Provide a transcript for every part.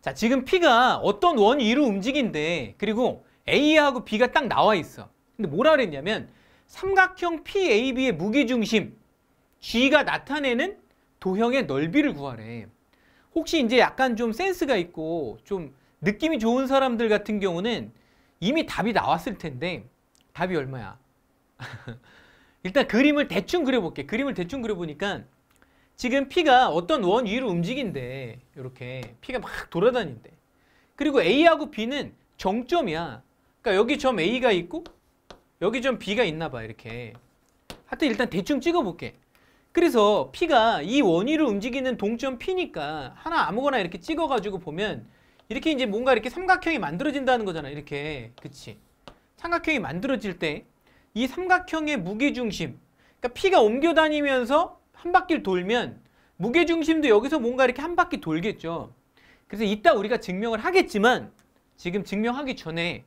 자, 지금 P가 어떤 원 위로 움직인데 그리고 A하고 B가 딱 나와 있어. 근데 뭐라 그랬냐면 삼각형 PAB의 무게중심 G가 나타내는 도형의 넓이를 구하래. 혹시 이제 약간 좀 센스가 있고 좀 느낌이 좋은 사람들 같은 경우는 이미 답이 나왔을 텐데 답이 얼마야? 일단 그림을 대충 그려볼게. 그림을 대충 그려보니까 지금 P가 어떤 원 위로 움직인데 이렇게 P가 막 돌아다닌대. 그리고 A하고 B는 정점이야. 그러니까 여기 점 A가 있고 여기 점 B가 있나 봐 이렇게. 하여튼 일단 대충 찍어볼게. 그래서 P가 이 원위로 움직이는 동점 P니까 하나 아무거나 이렇게 찍어가지고 보면 이렇게 이제 뭔가 이렇게 삼각형이 만들어진다는 거잖아. 이렇게. 그치. 삼각형이 만들어질 때 이 삼각형의 무게중심. 그러니까 P가 옮겨 다니면서 한 바퀴를 돌면 무게중심도 여기서 뭔가 이렇게 한 바퀴 돌겠죠. 그래서 이따 우리가 증명을 하겠지만 지금 증명하기 전에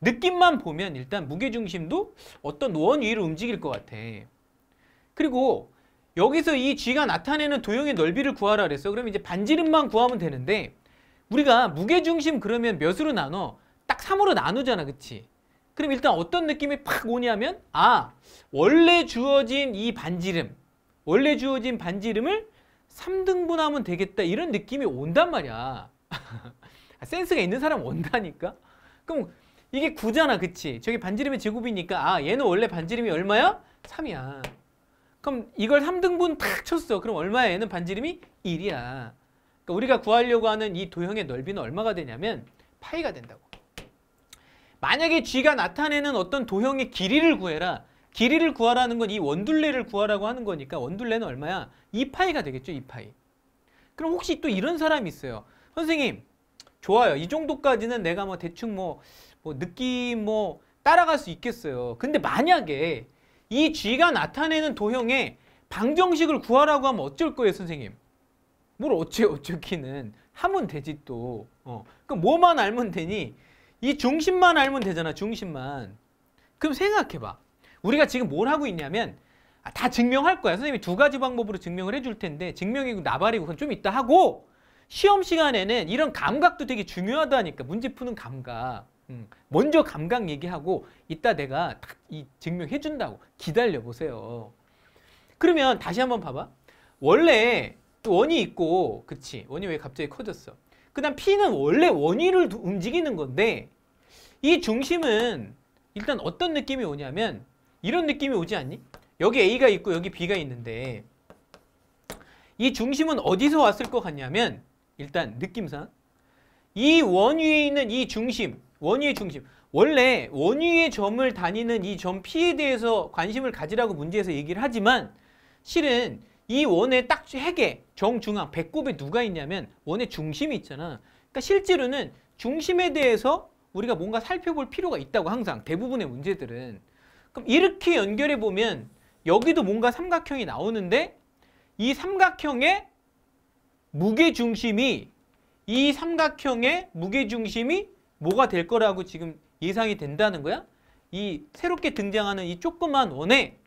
느낌만 보면 일단 무게중심도 어떤 원위로 움직일 것 같아. 그리고 여기서 이 G가 나타내는 도형의 넓이를 구하라 그랬어. 그러면 이제 반지름만 구하면 되는데 우리가 무게중심 그러면 몇으로 나눠? 딱 3으로 나누잖아, 그치? 그럼 일단 어떤 느낌이 팍 오냐면 아, 원래 주어진 이 반지름 원래 주어진 반지 이름을 3등분하면 되겠다 이런 느낌이 온단 말이야. 아, 센스가 있는 사람 온다니까. 그럼 이게 9잖아 그치? 저기 반지름의 제곱이니까 아 얘는 원래 반지름이 얼마야? 3이야. 그럼 이걸 3등분 탁 쳤어. 그럼 얼마야 얘는 반지름이 1이야. 그러니까 우리가 구하려고 하는 이 도형의 넓이는 얼마가 되냐면 파이가 된다고. 만약에 쥐가 나타내는 어떤 도형의 길이를 구해라. 길이를 구하라는 건 이 원둘레를 구하라고 하는 거니까 원둘레는 얼마야? 2파이가 되겠죠, 2파이. 그럼 혹시 또 이런 사람이 있어요. 선생님, 좋아요. 이 정도까지는 내가 뭐 대충 뭐, 뭐 느낌 뭐 따라갈 수 있겠어요. 근데 만약에 이 G가 나타내는 도형에 방정식을 구하라고 하면 어쩔 거예요, 선생님? 뭘 어째 어쩌기는 하면 되지 또. 어. 그럼 뭐만 알면 되니? 이 중심만 알면 되잖아, 중심만. 그럼 생각해봐. 우리가 지금 뭘 하고 있냐면 아, 다 증명할 거야. 선생님이 두 가지 방법으로 증명을 해줄 텐데 증명이고 나발이고 그건 좀 있다 하고 시험 시간에는 이런 감각도 되게 중요하다니까. 문제 푸는 감각. 음, 먼저 감각 얘기하고 이따 내가 딱 이 증명해준다고 기다려보세요. 그러면 다시 한번 봐봐. 원래 원이 있고 그치. 원이 왜 갑자기 커졌어. 그 다음 P는 원래 원위를 움직이는 건데 이 중심은 일단 어떤 느낌이 오냐면 이런 느낌이 오지 않니? 여기 A가 있고 여기 B가 있는데 이 중심은 어디서 왔을 것 같냐면 일단 느낌상 이 원위에 있는 이 중심 원위의 중심 원래 원위의 점을 다니는 이 점 P에 대해서 관심을 가지라고 문제에서 얘기를 하지만 실은 이 원의 딱 핵에 정중앙 배꼽에 누가 있냐면 원의 중심이 있잖아 그러니까 실제로는 중심에 대해서 우리가 뭔가 살펴볼 필요가 있다고 항상 대부분의 문제들은 그럼 이렇게 연결해 보면 여기도 뭔가 삼각형이 나오는데 이 삼각형의 무게중심이 이 삼각형의 무게중심이 뭐가 될 거라고 지금 예상이 된다는 거야? 이 새롭게 등장하는 이 조그만 원의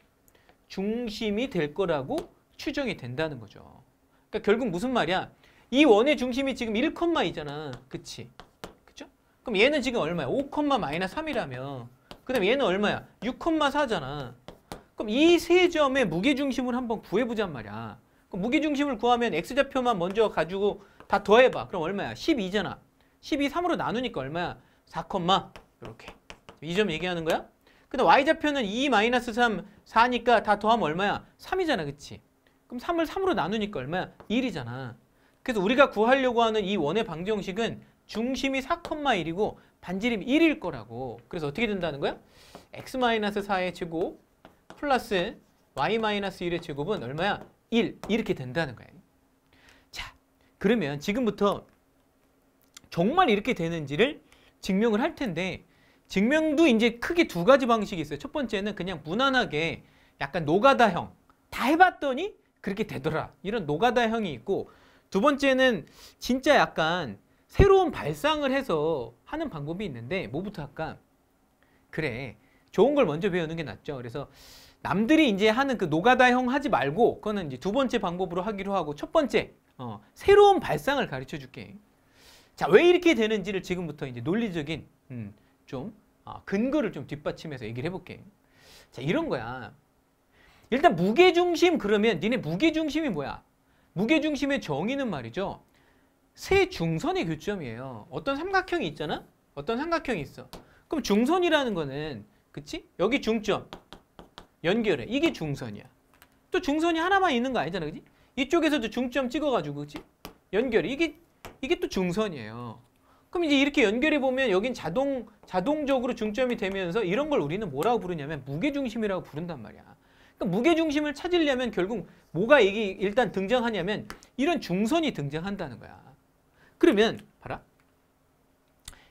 중심이 될 거라고 추정이 된다는 거죠. 그러니까 결국 무슨 말이야? 이 원의 중심이 지금 1,2잖아. 그치? 그쵸 그럼 얘는 지금 얼마야? 5, 마이너스 3이라면 그 다음에 얘는 얼마야? 6,4잖아. 그럼 이 세 점의 무게중심을 한번 구해보잔 말이야. 그럼 무게중심을 구하면 x좌표만 먼저 가지고 다 더해봐. 그럼 얼마야? 12잖아. 12, 3으로 나누니까 얼마야? 4, 이렇게. 이 점 얘기하는 거야? 근데 y좌표는 2 마이너스 3, 4니까 다 더하면 얼마야? 3이잖아, 그치? 그럼 3을 3으로 나누니까 얼마야? 1이잖아. 그래서 우리가 구하려고 하는 이 원의 방정식은 중심이 4,1이고 반지름 1일 거라고. 그래서 어떻게 된다는 거야? x-4의 제곱 플러스 y-1의 제곱은 얼마야? 1. 이렇게 된다는 거야. 자, 그러면 지금부터 정말 이렇게 되는지를 증명을 할 텐데 증명도 이제 크게 두 가지 방식이 있어요. 첫 번째는 그냥 무난하게 약간 노가다형 다 해봤더니 그렇게 되더라 이런 노가다형이 있고 두 번째는 진짜 약간 새로운 발상을 해서 하는 방법이 있는데 뭐부터 할까? 그래 좋은 걸 먼저 배우는 게 낫죠. 그래서 남들이 이제 하는 그 노가다형 하지 말고 그거는 이제 두 번째 방법으로 하기로 하고 첫 번째 어, 새로운 발상을 가르쳐 줄게. 자, 왜 이렇게 되는지를 지금부터 이제 논리적인 음, 좀 어, 근거를 좀 뒷받침해서 얘기를 해볼게. 자, 이런 거야. 일단 무게중심 그러면 니네 무게중심이 뭐야? 무게중심의 정의는 말이죠. 세 중선의 교점이에요. 어떤 삼각형이 있잖아? 어떤 삼각형이 있어. 그럼 중선이라는 거는 그치? 여기 중점 연결해. 이게 중선이야. 또 중선이 하나만 있는 거 아니잖아. 그치? 이쪽에서도 중점 찍어가지고 그치? 연결해. 이게 이게 또 중선이에요. 그럼 이제 이렇게 연결해 보면 여긴 자동 자동적으로 중점이 되면서 이런 걸 우리는 뭐라고 부르냐면 무게중심이라고 부른단 말이야. 그러니까 무게중심을 찾으려면 결국 뭐가 이게 일단 등장하냐면 이런 중선이 등장한다는 거야. 그러면 봐라.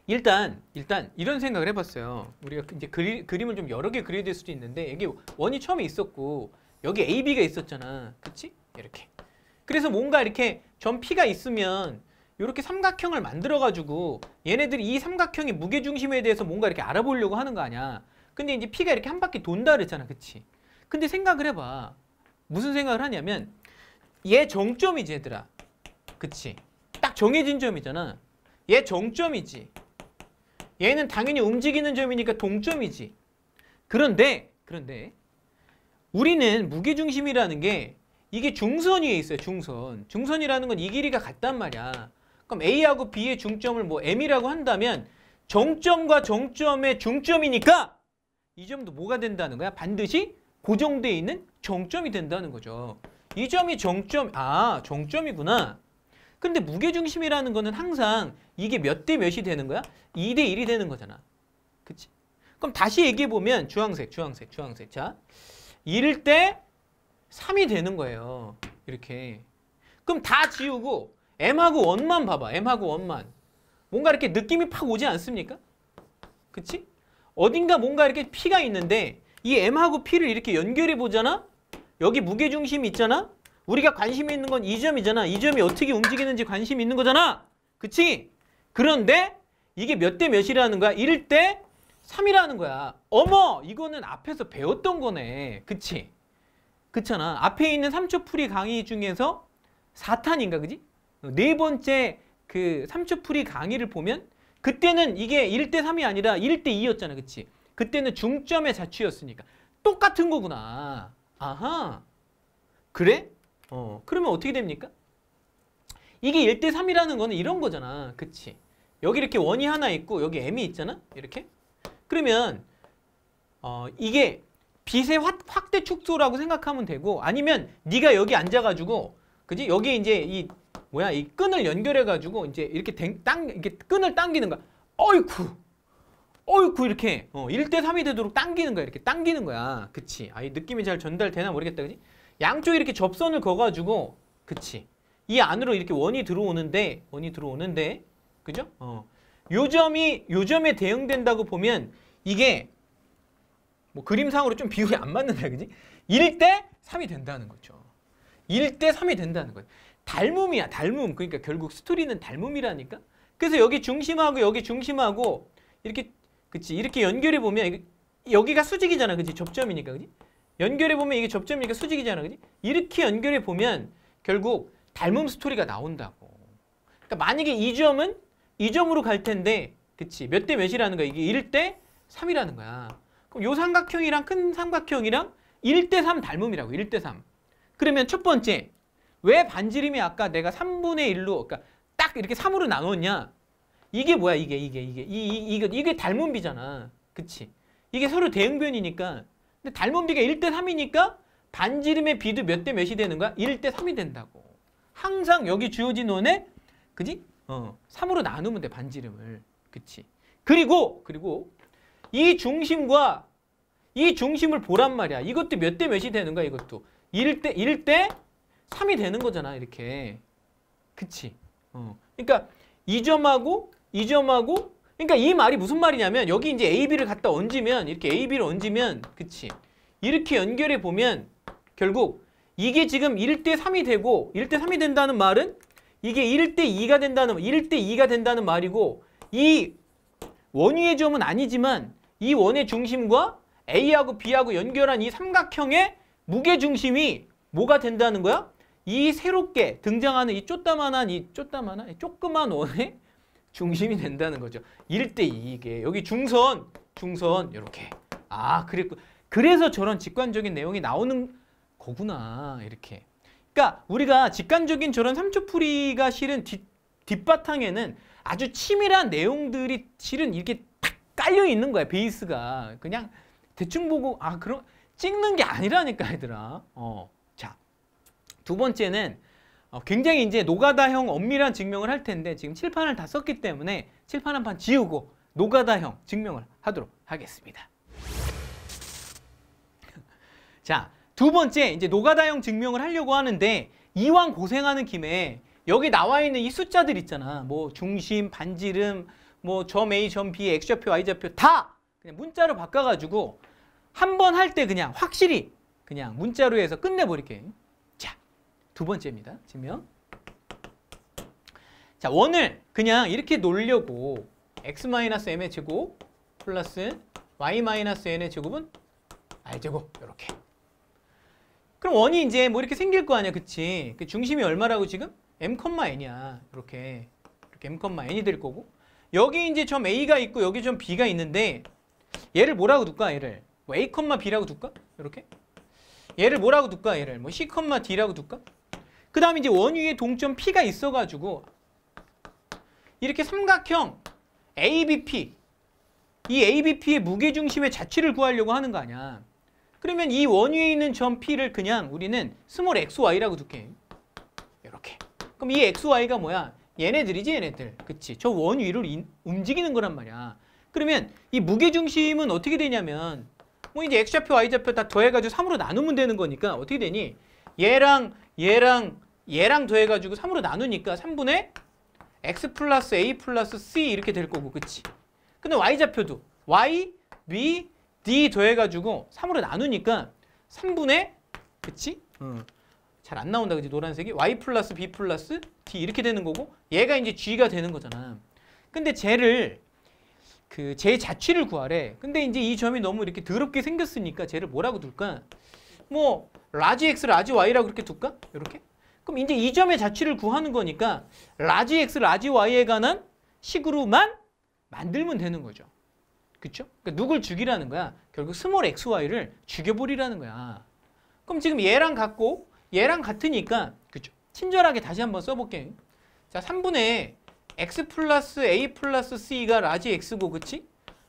일단 일단 이런 생각을 해봤어요. 우리가 그 이제 그리, 그림을 좀 여러 개 그려야 될 수도 있는데 여기 원이 처음에 있었고 여기 AB가 있었잖아. 그치? 이렇게. 그래서 뭔가 이렇게 점 P가 있으면 이렇게 삼각형을 만들어가지고 얘네들이 이 삼각형의 무게중심에 대해서 뭔가 이렇게 알아보려고 하는 거 아니야. 근데 이제 P가 이렇게 한 바퀴 돈다 그랬잖아. 그치? 근데 생각을 해봐. 무슨 생각을 하냐면 얘 정점이지 얘들아. 그치? 정해진 점이잖아. 얘 정점이지. 얘는 당연히 움직이는 점이니까 동점이지. 그런데 그런데 우리는 무게중심이라는 게 이게 중선 위에 있어요. 중선. 중선이라는 건 이 길이가 같단 말이야. 그럼 A하고 B의 중점을 뭐 M이라고 한다면 정점과 정점의 중점이니까 이 점도 뭐가 된다는 거야? 반드시 고정돼 있는 정점이 된다는 거죠. 이 점이 정점, 아 정점이구나. 근데 무게중심이라는 거는 항상 이게 몇 대 몇이 되는 거야? 2 대 1이 되는 거잖아. 그치? 그럼 다시 얘기해보면 주황색, 주황색, 주황색. 자, 1대 3이 되는 거예요. 이렇게. 그럼 다 지우고 M하고 1만 봐봐. M하고 1만. 뭔가 이렇게 느낌이 팍 오지 않습니까? 그치? 어딘가 뭔가 이렇게 P가 있는데 이 M하고 P를 이렇게 연결해 보잖아? 여기 무게중심이 있잖아? 우리가 관심이 있는 건 이 점이잖아. 이 점이 어떻게 움직이는지 관심이 있는 거잖아. 그치? 그런데 이게 몇 대 몇이라는 거야? 1대 3이라는 거야. 어머! 이거는 앞에서 배웠던 거네. 그치? 그렇잖아. 앞에 있는 3초 풀이 강의 중에서 4탄인가 그지? 네 번째 그 3초 풀이 강의를 보면 그때는 이게 1대 3이 아니라 1대 2였잖아. 그치? 그때는 중점의 자취였으니까. 똑같은 거구나. 아하. 그래? 어, 그러면 어떻게 됩니까? 이게 1대 3이라는 거는 이런 거잖아. 그치? 여기 이렇게 원이 하나 있고 여기 m이 있잖아. 이렇게. 그러면 어, 이게 빛의 확대 축소라고 생각하면 되고 아니면 네가 여기 앉아가지고 그지? 여기 이제 이 뭐야 이 끈을 연결해가지고 이제 이렇게 댕, 당, 이렇게 끈을 당기는 거야. 어이쿠! 어이쿠 이렇게 어, 1대 3이 되도록 당기는 거야. 이렇게 당기는 거야. 그치? 아, 이 느낌이 잘 전달되나 모르겠다. 그지? 양쪽에 이렇게 접선을 거가지고 그치 이 안으로 이렇게 원이 들어오는데 원이 들어오는데 그죠? 어. 요 점이 요 점에 대응된다고 보면 이게 뭐 그림상으로 좀 비율이 안 맞는다 그지? 1대 3이 된다는 거죠. 1대 3이 된다는 거예요. 닮음이야 닮음 그러니까 결국 스토리는 닮음이라니까 그래서 여기 중심하고 여기 중심하고 이렇게 그치 이렇게 연결해 보면 여기가 수직이잖아 그치 접점이니까 그치 연결해 보면 이게 접점이 니까 수직이잖아, 그지? 이렇게 연결해 보면 결국 닮음 스토리가 나온다고. 그러니까 만약에 이 점은 이 점으로 갈 텐데, 그치? 몇 대 몇이라는 거야? 이게 1 대 3이라는 거야. 그럼 요 삼각형이랑 큰 삼각형이랑 1 대 3 닮음이라고, 1 대 3. 그러면 첫 번째, 왜 반지름이 아까 내가 3분의 1로, 그러니까 딱 이렇게 3으로 나눴냐? 이게 뭐야, 이게, 이게, 이게. 이, 이, 이게, 이게 닮음비잖아. 그치? 이게 서로 대응변이니까 근데 닮은 비가 1대 3이니까 반지름의 비도 몇 대 몇이 되는 거야? 1대 3이 된다고. 항상 여기 주어진 원에 그지? 어, 3으로 나누면 돼 반지름을. 그치? 그리고 그리고 이 중심과 이 중심을 보란 말이야. 이것도 몇 대 몇이 되는 거야, 이것도. 1대 1대 3이 되는 거잖아, 이렇게. 그치? 어. 그러니까 이점하고이점하고 그러니까 이 말이 무슨 말이냐면 여기 이제 AB를 갖다 얹으면 이렇게 AB를 얹으면 그치 이렇게 연결해 보면 결국 이게 지금 1대 3이 되고 1대 3이 된다는 말은 이게 1대 2가 된다는 1대 2가 된다는 말이고 이 원위의 점은 아니지만 이 원의 중심과 A하고 B하고 연결한 이 삼각형의 무게중심이 뭐가 된다는 거야? 이 새롭게 등장하는 이 쪼따만한 이 쪼따만한 조그만 원의 중심이 된다는 거죠. 1대 2이게 여기 중선, 중선 이렇게. 아, 그랬고 그래서 저런 직관적인 내용이 나오는 거구나. 이렇게. 그러니까 우리가 직관적인 저런 삼초풀이가 실은 뒷, 뒷바탕에는 아주 치밀한 내용들이 실은 이렇게 탁 깔려 있는 거야. 베이스가. 그냥 대충 보고 아, 그럼 찍는 게 아니라니까 얘들아. 어. 자. 두 번째는 어, 굉장히 이제 노가다형 엄밀한 증명을 할 텐데 지금 칠판을 다 썼기 때문에 칠판 한 판 지우고 노가다형 증명을 하도록 하겠습니다. 자, 두 번째 이제 노가다형 증명을 하려고 하는데 이왕 고생하는 김에 여기 나와 있는 이 숫자들 있잖아. 뭐 중심, 반지름, 뭐점 A, 점 B, X좌표, Y좌표 다 그냥 문자로 바꿔가지고 한 번 할 때 그냥 확실히 그냥 문자로 해서 끝내버릴게. 두 번째입니다. 증명. 자, 원을 그냥 이렇게 놓려고 x-m의 제곱 플러스 y-n의 제곱은 r제곱 이렇게 그럼 원이 이제 뭐 이렇게 생길 거 아니야 그치 그 중심이 얼마라고 지금 m,n이야 이렇게 이렇게 m,n이 될 거고 여기 이제 점 a가 있고 여기 점 b가 있는데 얘를 뭐라고 둘까 얘를 뭐 a, b라고 둘까 이렇게 얘를 뭐라고 둘까 얘를 뭐 c, d라고 둘까 그 다음에 이제 원위에 동점 P가 있어가지고 이렇게 삼각형 ABP 이 ABP의 무게중심의 자취를 구하려고 하는 거 아니야. 그러면 이 원위에 있는 점 P를 그냥 우리는 스몰 XY라고 둘게. 이렇게. 그럼 이 XY가 뭐야? 얘네들이지 얘네들. 그치? 저 원위로 움직이는 거란 말이야. 그러면 이 무게중심은 어떻게 되냐면 뭐 이제 X좌표, Y좌표 다 더해가지고 3으로 나누면 되는 거니까 어떻게 되니? 얘랑 얘랑 얘랑 더해가지고 3으로 나누니까 3분의 x 플러스 a 플러스 c 이렇게 될 거고 그치? 근데 y좌표도 y, b, d 더해가지고 3으로 나누니까 3분의 그치? 음. 잘안 나온다 그치 노란색이 y 플러스 b 플러스 d 이렇게 되는 거고 얘가 이제 g가 되는 거잖아 근데 쟤를 그제 자취를 구하래 근데 이제 이 점이 너무 이렇게 더럽게 생겼으니까 쟤를 뭐라고 둘까 뭐 라지 x 라지 y라고 그렇게 둘까? 이렇게? 그럼 이제 이 점의 자취를 구하는 거니까 라지 x 라지 y에 관한 식으로만 만들면 되는 거죠. 그쵸? 그러니까 누굴 죽이라는 거야? 결국 스몰 xy를 죽여버리라는 거야. 그럼 지금 얘랑 같고 얘랑 같으니까 그쵸? 친절하게 다시 한번 써볼게. 자, 3분의 x 플러스 a 플러스 c가 라지 x고 그치?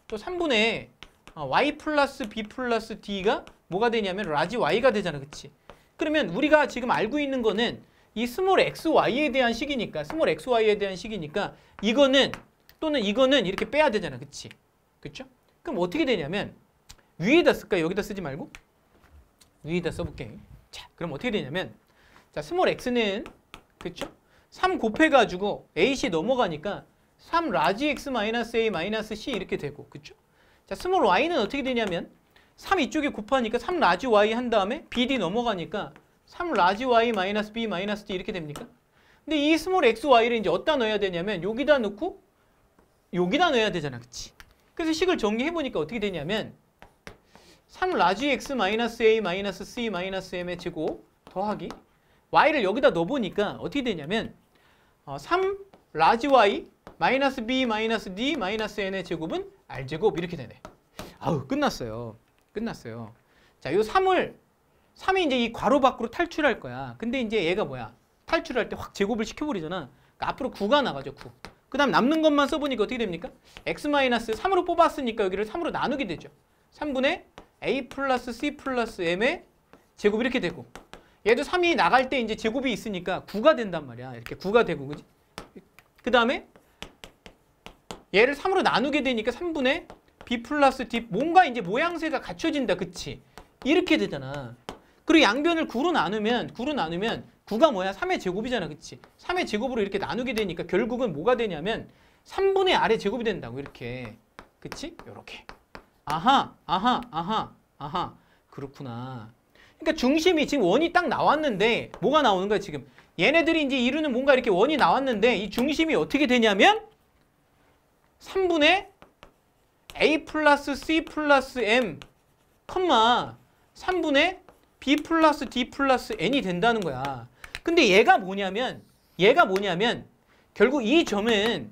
또 3분의 어, y 플러스 b 플러스 d가 뭐가 되냐면 라지 y가 되잖아. 그치? 그러면 우리가 지금 알고 있는 거는 이 스몰 xy에 대한 식이니까 스몰 xy에 대한 식이니까 이거는 또는 이거는 이렇게 빼야 되잖아. 그치? 그쵸? 그럼 어떻게 되냐면 위에다 쓸까? 여기다 쓰지 말고 위에다 써볼게. 자, 그럼 어떻게 되냐면 자, 스몰 x는 그쵸? 3 곱해가지고 a 씨 넘어가니까 3 라지 x 마이너스 a 마이너스 c 이렇게 되고 그쵸? 자, 스몰 y는 어떻게 되냐면 3이쪽에 곱하니까 3 라지 y 한 다음에 bd 넘어가니까 3 라지 y 마이너스 b 마이너스 d 이렇게 됩니까? 근데 이 스몰 xy를 이제 어디다 넣어야 되냐면 여기다 넣고 여기다 넣어야 되잖아. 그치? 그래서 식을 정리해보니까 어떻게 되냐면 3 라지 x 마이너스 a 마이너스 c 마이너스 m의 제곱 더하기 y를 여기다 넣어보니까 어떻게 되냐면 3 어, 라지 y 마이너스 b 마이너스 d 마이너스 n의 제곱은 r제곱 이렇게 되네. 아우 끝났어요. 끝났어요. 자, 요 3을 3이 이제 이 괄호 밖으로 탈출할 거야. 근데 이제 얘가 뭐야? 탈출할 때 확 제곱을 시켜버리잖아. 그러니까 앞으로 9가 나가죠, 9. 그 다음 남는 것만 써보니까 어떻게 됩니까? x-3으로 뽑았으니까 여기를 3으로 나누게 되죠. 3분의 a 플러스 c 플러스 m의 제곱 이렇게 되고 얘도 3이 나갈 때 이제 제곱이 있으니까 9가 된단 말이야. 이렇게 9가 되고 그지? 그 다음에 얘를 3으로 나누게 되니까 3분의 B 플러스 D 뭔가 이제 모양새가 갖춰진다 그치? 이렇게 되잖아 그리고 양변을 9로 나누면 9로 나누면 9가 뭐야? 3의 제곱이잖아 그치? 3의 제곱으로 이렇게 나누게 되니까 결국은 뭐가 되냐면 3분의 아래 제곱이 된다고 이렇게 그치? 요렇게 아하 아하 아하 아하 그렇구나 그러니까 중심이 지금 원이 딱 나왔는데 뭐가 나오는 거야 지금 얘네들이 이제 이루는 뭔가 이렇게 원이 나왔는데 이 중심이 어떻게 되냐면 3분의 a 플러스 c 플러스 m 컴마 3분의 b 플러스 d 플러스 n이 된다는 거야. 근데 얘가 뭐냐면 얘가 뭐냐면 결국 이 점은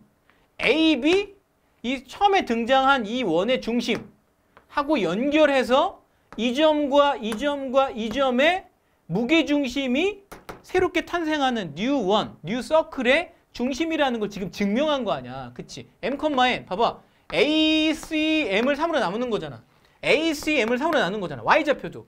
AB 이 처음에 등장한 이 원의 중심하고 연결해서 이 점과 이 점과 이 점의 무게중심이 새롭게 탄생하는 뉴 원, 뉴 서클의 중심이라는 걸 지금 증명한 거 아니야. 그치? m, n 봐봐. A, C, M을 3으로 나누는 거잖아. A, C, M을 3으로 나누는 거잖아. Y좌표도.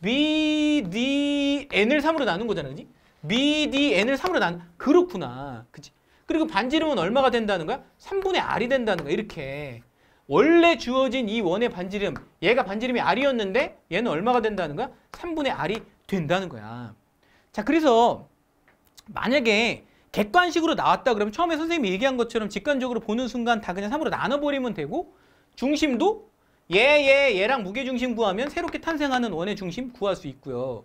B, D, N을 3으로 나는 거잖아. 그지? B, D, N을 3으로 나는 그렇구나. 그치 그리고 반지름은 얼마가 된다는 거야? 3분의 R이 된다는 거야. 이렇게. 원래 주어진 이 원의 반지름. 얘가 반지름이 R이었는데 얘는 얼마가 된다는 거야? 3분의 R이 된다는 거야. 자, 그래서 만약에 객관식으로 나왔다 그러면 처음에 선생님이 얘기한 것처럼 직관적으로 보는 순간 다 그냥 3으로 나눠버리면 되고 중심도 얘, 얘, 얘랑 무게중심 구하면 새롭게 탄생하는 원의 중심 구할 수 있고요.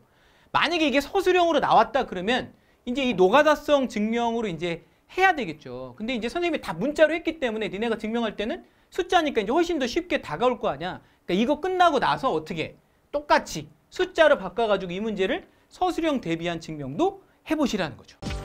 만약에 이게 서술형으로 나왔다 그러면 이제 이 노가다성 증명으로 이제 해야 되겠죠. 근데 이제 선생님이 다 문자로 했기 때문에 니네가 증명할 때는 숫자니까 이제 훨씬 더 쉽게 다가올 거 아니야. 그러니까 이거 끝나고 나서 어떻게 똑같이 숫자로 바꿔가지고 이 문제를 서술형 대비한 증명도 해보시라는 거죠.